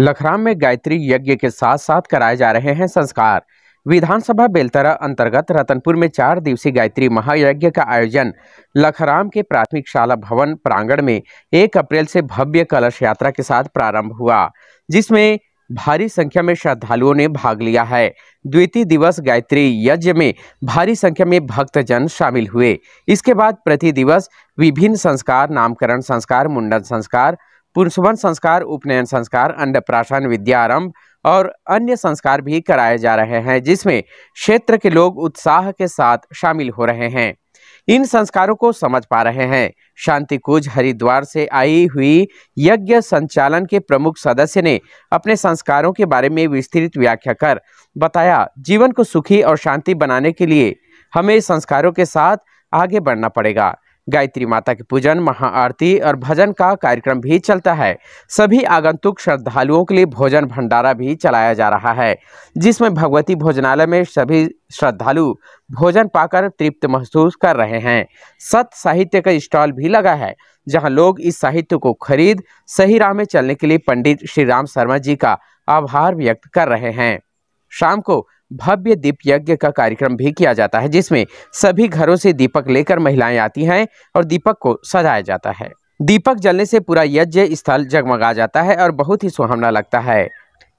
लखराम में गायत्री यज्ञ के साथ साथ कराए जा रहे हैं संस्कार विधानसभा बेलतरा अंतर्गत रतनपुर में चार दिवसीय गायत्री महायज्ञ का आयोजन लखराम के प्राथमिक शाला भवन प्रांगण में 1 अप्रैल से भव्य कलश यात्रा के साथ प्रारंभ हुआ जिसमें भारी संख्या में श्रद्धालुओं ने भाग लिया है द्वितीय दिवस गायत्री यज्ञ में भारी संख्या में भक्तजन शामिल हुए इसके बाद प्रति दिवस विभिन्न संस्कार नामकरण संस्कार मुंडन संस्कार पुरुषवन संस्कार उपनयन संस्कार अंडप्राशन विद्यारम्भ और अन्य संस्कार भी कराए जा रहे हैं जिसमें क्षेत्र के लोग उत्साह के साथ शामिल हो रहे हैं इन संस्कारों को समझ पा रहे हैं शांति कुज हरिद्वार से आई हुई यज्ञ संचालन के प्रमुख सदस्य ने अपने संस्कारों के बारे में विस्तृत व्याख्या कर बताया जीवन को सुखी और शांति बनाने के लिए हमें संस्कारों के साथ आगे बढ़ना पड़ेगा गायत्री माता के पूजन महाआरती और भजन का कार्यक्रम भी चलता है सभी आगंतुक श्रद्धालुओं के लिए भोजन भंडारा भी चलाया जा रहा है जिसमें भगवती भोजनालय में सभी श्रद्धालु भोजन पाकर तृप्त महसूस कर रहे हैं सत साहित्य का स्टॉल भी लगा है जहां लोग इस साहित्य को खरीद सही राह में चलने के लिए पंडित श्री राम शर्मा जी का आभार व्यक्त कर रहे हैं शाम को भव्य दीप यज्ञ का कार्यक्रम भी किया जाता है जिसमें सभी घरों से दीपक लेकर महिलाएं आती हैं और दीपक को सजाया जाता है दीपक जलने से पूरा यज्ञ स्थल जगमगा जाता है और बहुत ही सुहावना लगता है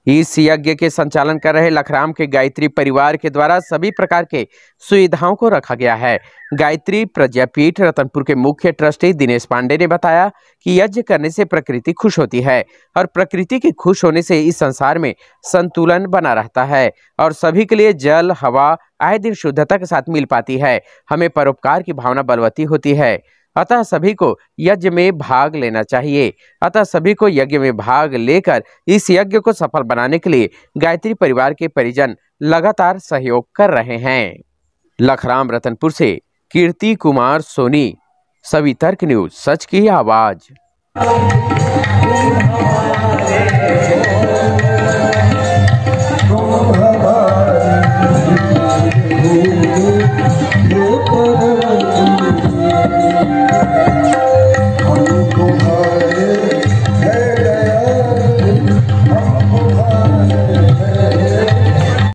इस यज्ञ के संचालन कर रहे लखराम के गायत्री परिवार के द्वारा सभी प्रकार के सुविधाओं को रखा गया है गायत्री प्रज्ञापीठ रतनपुर के मुख्य ट्रस्टी दिनेश पांडे ने बताया कि यज्ञ करने से प्रकृति खुश होती है और प्रकृति के खुश होने से इस संसार में संतुलन बना रहता है और सभी के लिए जल हवा आए दिन शुद्धता के साथ मिल पाती है हमें परोपकार की भावना बलवती होती है अतः सभी को यज्ञ में भाग लेना चाहिए अतः सभी को यज्ञ में भाग लेकर इस यज्ञ को सफल बनाने के लिए गायत्री परिवार के परिजन लगातार सहयोग कर रहे हैं लखराम रतनपुर से कीर्ति कुमार सोनी सभी तर्क न्यूज सच की आवाज़ Música